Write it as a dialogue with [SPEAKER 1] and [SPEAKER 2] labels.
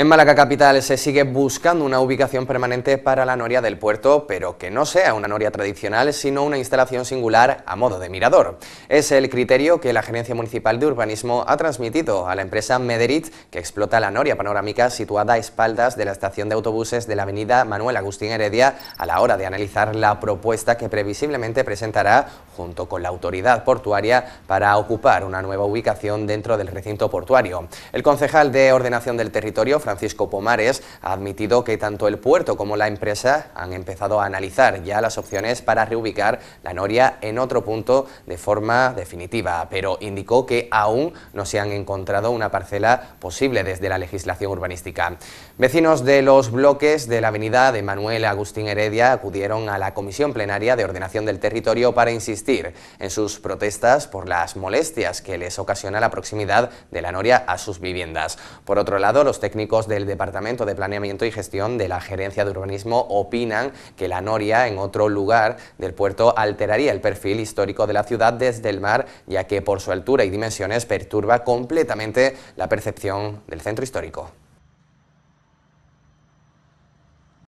[SPEAKER 1] En Málaga Capital se sigue buscando una ubicación permanente para la noria del puerto, pero que no sea una noria tradicional, sino una instalación singular a modo de mirador. Es el criterio que la Gerencia Municipal de Urbanismo ha transmitido a la empresa Mederit, que explota la noria panorámica situada a espaldas de la estación de autobuses de la avenida Manuel Agustín Heredia, a la hora de analizar la propuesta que previsiblemente presentará junto con la autoridad portuaria para ocupar una nueva ubicación dentro del recinto portuario. El concejal de Ordenación del Territorio, Francisco Pomares, ha admitido que tanto el puerto como la empresa han empezado a analizar ya las opciones para reubicar la noria en otro punto de forma definitiva, pero indicó que aún no se han encontrado una parcela posible desde la legislación urbanística. Vecinos de los bloques de la avenida de Manuel Agustín Heredia acudieron a la Comisión Plenaria de Ordenación del Territorio para insistir en sus protestas por las molestias que les ocasiona la proximidad de la noria a sus viviendas. Por otro lado, los técnicos del Departamento de Planeamiento y Gestión de la Gerencia de Urbanismo opinan que la noria en otro lugar del puerto alteraría el perfil histórico de la ciudad desde el mar, ya que por su altura y dimensiones perturba completamente la percepción del centro histórico.